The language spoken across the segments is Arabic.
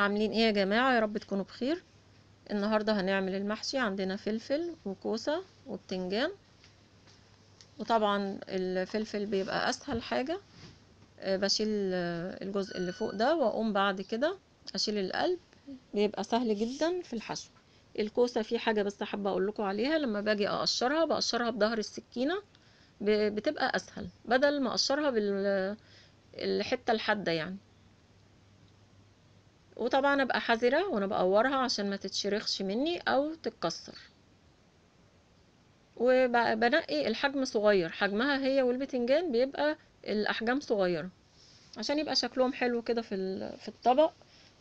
عاملين ايه يا جماعة يا رب تكونوا بخير النهاردة هنعمل المحشي عندنا فلفل وكوسة وبتنجان وطبعا الفلفل بيبقى اسهل حاجة آه، بشيل آه، الجزء اللي فوق ده واقوم بعد كده اشيل القلب بيبقى سهل جدا في الحشو الكوسة في حاجة بس حابة اقول لكم عليها لما باجي اقشرها بقشرها بظهر السكينة بتبقى اسهل بدل ما اقشرها بالحتة الحادة يعني وطبعا ابقى حذرة وانا بقورها عشان ما تتشرخش مني او تتكسر وبنقي الحجم صغير حجمها هي والبتنجان بيبقى الاحجام صغيرة عشان يبقى شكلهم حلو كده في في الطبق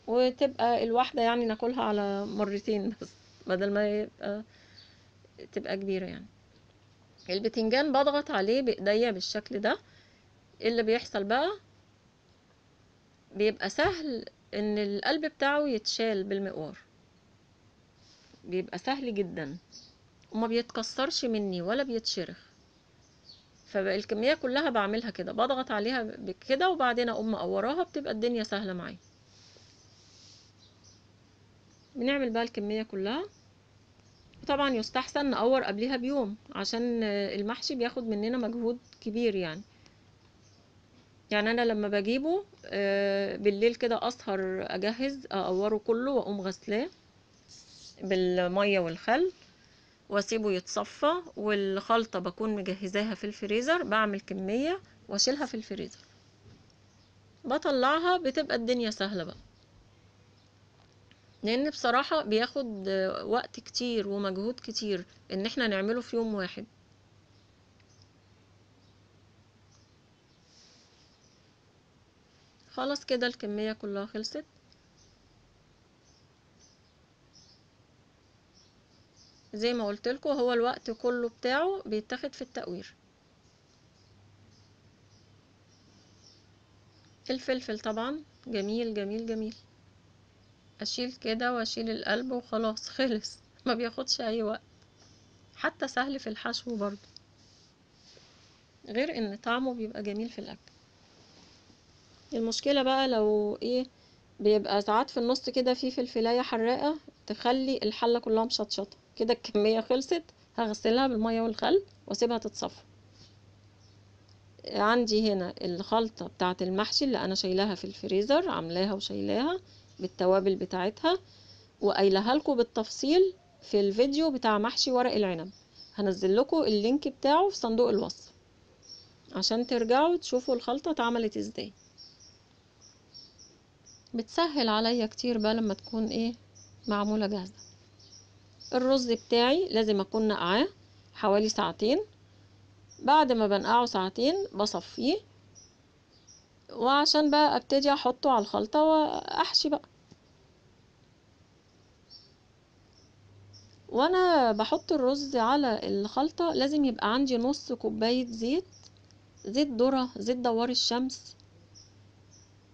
وتبقى الواحدة يعني ناكلها على مرتين بس بدل ما يبقى تبقى كبيرة يعني البتنجان بضغط عليه بايديا بالشكل ده اللي بيحصل بقى بيبقى سهل ان القلب بتاعه يتشال بالمقوار بيبقى سهل جدا وما بيتكسرش مني ولا بيتشرخ فالكميه كلها بعملها كده بضغط عليها كده وبعدين اقوم مقوراها بتبقى الدنيا سهله معايا بنعمل بقى الكميه كلها طبعا يستحسن نقور قبلها بيوم عشان المحشي بياخد مننا مجهود كبير يعني يعني انا لما بجيبه آه، بالليل كده اسهر اجهز اقوره كله واقوم غسلاه بالميه والخل واسيبه يتصفى والخلطه بكون مجهزاها في الفريزر بعمل كميه واشيلها في الفريزر بطلعها بتبقى الدنيا سهله بقى لان بصراحه بياخد وقت كتير ومجهود كتير ان احنا نعمله في يوم واحد خلاص كده الكمية كلها خلصت زي ما قلت لكم هو الوقت كله بتاعه بيتاخد في التقوير الفلفل طبعا جميل جميل جميل اشيل كده واشيل القلب وخلاص خلص ما بياخدش اي وقت حتى سهل في الحشو برضو غير ان طعمه بيبقى جميل في الاكل المشكلة بقى لو ايه بيبقى ساعات في النص كده في فلفلاية حراقة تخلي الحلة كلها مشطشطة كده الكمية خلصت هغسلها بالمية والخل واسيبها تتصفى عندي هنا الخلطة بتاعة المحشي اللي انا شايلاها في الفريزر عاملاها وشايلاها بالتوابل بتاعتها وقايلها لكم بالتفصيل في الفيديو بتاع محشي ورق العنب هنزل لكم اللينك بتاعه في صندوق الوصف عشان ترجعوا تشوفوا الخلطة اتعملت ازاي بتسهل عليا كتير بقى لما تكون ايه معمولة جاهزة الرز بتاعي لازم اكون نقعاه حوالي ساعتين بعد ما بنقعه ساعتين بصفيه وعشان بقى ابتدي احطه على الخلطة واحشي بقى وانا بحط الرز على الخلطة لازم يبقى عندي نص كوباية زيت زيت ذرة زيت دوار الشمس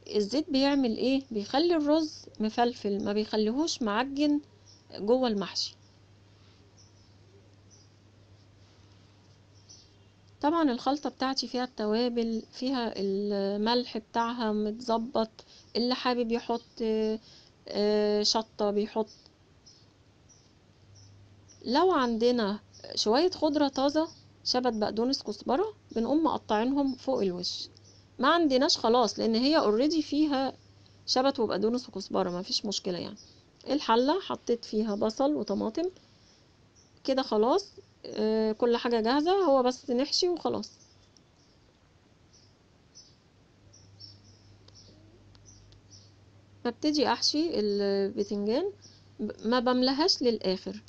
الزيت بيعمل ايه بيخلي الرز مفلفل ما بيخليهوش معجن جوه المحشي طبعا الخلطة بتاعتي فيها التوابل فيها الملح بتاعها متظبط اللي حابب يحط آه، شطة بيحط لو عندنا شوية خضرة طازة شبت بقدونس كزبرة بنقوم مقطعينهم فوق الوش ما عندناش خلاص لان هي اوريدي فيها شبت وبقدونس وكزبره ما فيش مشكله يعني الحله حطيت فيها بصل وطماطم كده خلاص آه، كل حاجه جاهزه هو بس نحشي وخلاص ببتدي احشي البتنجان ما بملهاش للاخر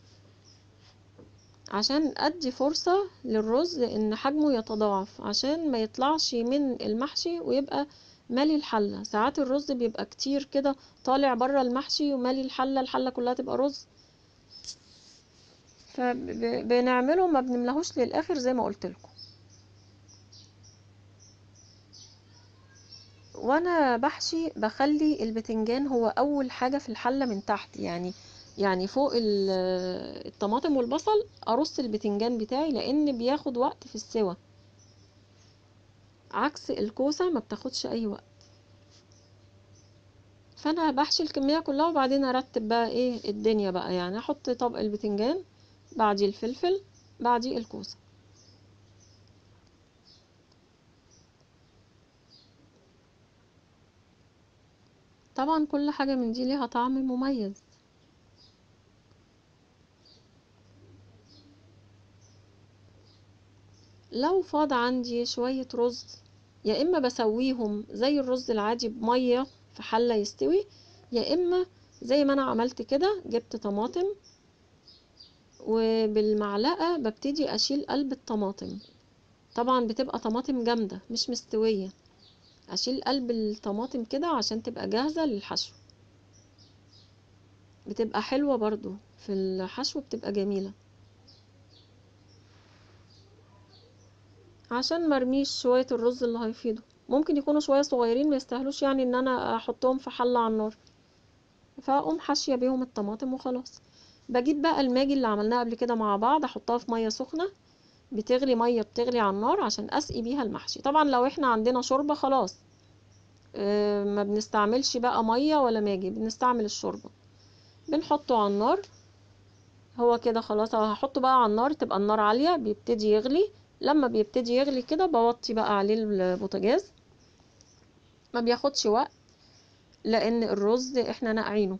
عشان أدي فرصة للرز إن حجمه يتضاعف عشان ما يطلعش من المحشي ويبقى مالي الحلة ساعات الرز بيبقى كتير كده طالع بره المحشي ومالي الحلة الحلة كلها تبقى رز فبنعمله ما بنملهوش للآخر زي ما قلت لكم وانا بحشي بخلي البتنجان هو اول حاجة في الحلة من تحت يعني يعني فوق الطماطم والبصل ارص البتنجان بتاعي لان بياخد وقت في السوا عكس الكوسه ما بتاخدش اي وقت فانا بحشي الكميه كلها وبعدين ارتب بقى ايه الدنيا بقى يعني احط طبق البتنجان بعديه الفلفل بعديه الكوسه طبعا كل حاجه من دي ليها طعم مميز لو فاض عندي شوية رز يا إما بسويهم زي الرز العادي بمية في حلة يستوي يا إما زي ما أنا عملت كده جبت طماطم وبالمعلقة ببتدي أشيل قلب الطماطم طبعا بتبقى طماطم جامدة مش مستوية أشيل قلب الطماطم كده عشان تبقى جاهزة للحشو بتبقى حلوة برضو في الحشو بتبقى جميلة عشان مرميش شوية الرز اللي هيفيضوا ممكن يكونوا شوية صغيرين ما يستاهلوش يعني ان انا احطهم في حلة على النار فاقوم حاشية بيهم الطماطم وخلاص بجيب بقى الماجي اللي عملناه قبل كده مع بعض احطها في مية سخنة بتغلي مية بتغلي على النار عشان اسقي بيها المحشي طبعا لو احنا عندنا شوربة خلاص آه، ما بنستعملش بقى مية ولا ماجي بنستعمل الشوربة بنحطه على النار هو كده خلاص هحطه بقى على النار تبقى النار عالية بيبتدي يغلي لما بيبتدي يغلي كده بوطي بقى عليه البوتاجاز ما بياخدش وقت لان الرز احنا نقعينه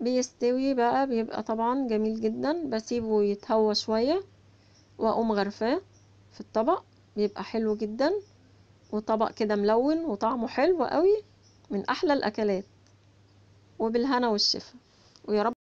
بيستوي بقى بيبقى طبعا جميل جدا بسيبه يتهوى شوية واقوم غرفاه في الطبق بيبقى حلو جدا وطبق كده ملون وطعمه حلو قوي من احلى الاكلات وبالهنا والشفا ويا رب